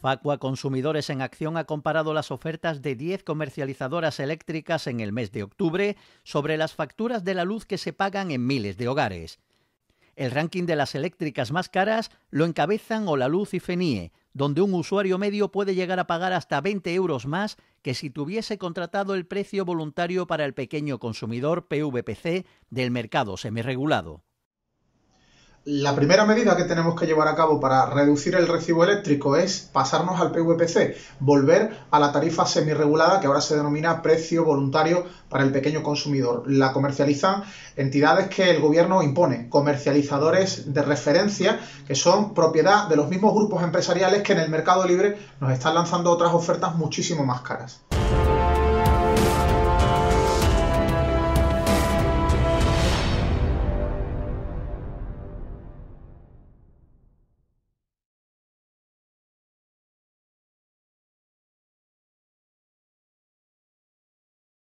Facua Consumidores en Acción ha comparado las ofertas de 10 comercializadoras eléctricas en el mes de octubre sobre las facturas de la luz que se pagan en miles de hogares. El ranking de las eléctricas más caras lo encabezan Ola luz y FENIE, donde un usuario medio puede llegar a pagar hasta 20 euros más que si tuviese contratado el precio voluntario para el pequeño consumidor PVPC del mercado semirregulado la primera medida que tenemos que llevar a cabo para reducir el recibo eléctrico es pasarnos al PVPC, volver a la tarifa semirregulada que ahora se denomina precio voluntario para el pequeño consumidor. La comercializan entidades que el gobierno impone, comercializadores de referencia que son propiedad de los mismos grupos empresariales que en el mercado libre nos están lanzando otras ofertas muchísimo más caras.